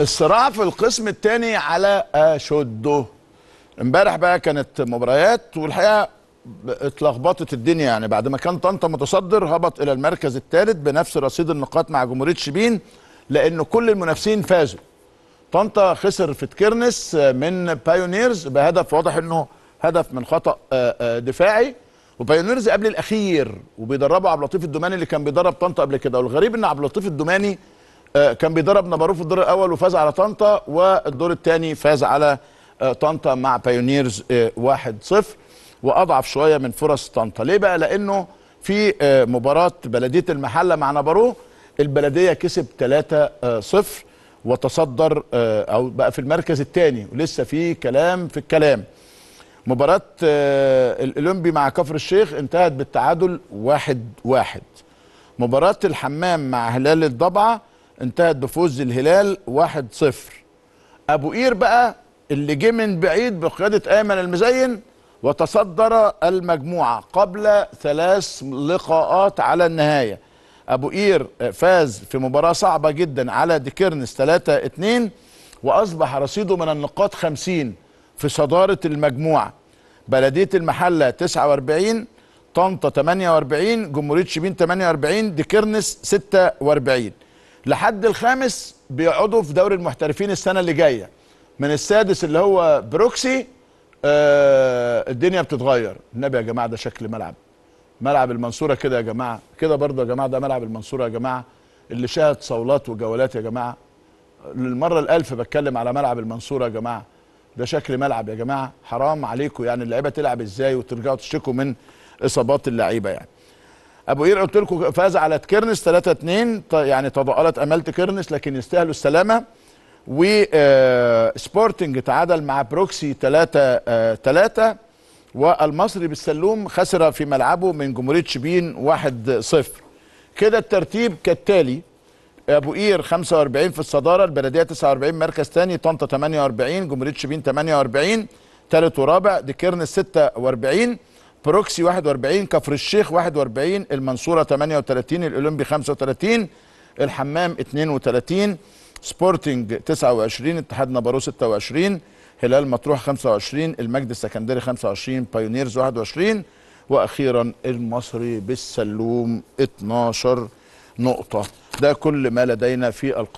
الصراع في القسم الثاني على اشده امبارح بقى كانت مباريات والحقيقه اتلخبطت الدنيا يعني بعد ما كان طنطا متصدر هبط الى المركز الثالث بنفس رصيد النقاط مع جمهوريه شبين لانه كل المنافسين فازوا طنطا خسر في تكرنس من بايونيرز بهدف واضح انه هدف من خطا آه، آه، دفاعي وبايونيرز قبل الاخير وبيدربه عبد اللطيف الدوماني اللي كان بيدرب طنطا قبل كده والغريب ان عبد اللطيف الدوماني آه، كان بيدرب نبروف في الدور الاول وفاز على طنطا والدور الثاني فاز على آه، طنطا مع بايونيرز 1-0 آه، واضعف شويه من فرص طنطا ليه بقى لانه في مباراه بلديه المحله مع نبارو البلديه كسب 3-0 وتصدر او بقى في المركز الثاني ولسه في كلام في الكلام مباراة الأولمبي مع كفر الشيخ انتهت بالتعادل واحد واحد مباراة الحمام مع هلال الضبعة انتهت بفوز الهلال 1-0 ابو قير بقى اللي جه من بعيد بقياده ايمن المزين وتصدر المجموعه قبل ثلاث لقاءات على النهايه ابو قير فاز في مباراه صعبه جدا على ديكيرنس 3-2 واصبح رصيده من النقاط 50 في صداره المجموعه بلديه المحله 49 طنطا 48 جمهوريه شبين 48 ديكيرنس 46 لحد الخامس بيقعدوا في دوري المحترفين السنه اللي جايه من السادس اللي هو بروكسي آه الدنيا بتتغير النبي يا جماعه ده شكل ملعب ملعب المنصوره كده يا جماعه كده برضه يا جماعه ده ملعب المنصوره يا جماعه اللي شاهد صولات وجولات يا جماعه للمره الالف بتكلم على ملعب المنصوره يا جماعه ده شكل ملعب يا جماعه حرام عليكم يعني اللعيبه تلعب ازاي وترجعوا تشتكوا من اصابات اللعيبه يعني ابو قير قلت لكم فاز على تكرنس 3 2 يعني تضاءلت امال تكرنس لكن يستاهلوا السلامه آه، سبورتنج تعادل مع بروكسي 3 3 آه، والمصري بالسلوم خسر في ملعبه من جمهوريه شبين 1 0 كده الترتيب كالتالي ابو قير 45 في الصداره البلديه 49 مركز ثاني طنطا 48 جمهوريه شبين 48 ثالث ورابع ديكيرن 46 بروكسي 41 كفر الشيخ 41 المنصوره 38 الاولمبي 35 الحمام 32 سبورتنج 29 اتحاد نابارو 26 هلال مطروح 25 المجد السكندري 25 بايونيرز 21 واخيرا المصري بالسلوم 12 نقطه ده كل ما لدينا في القسم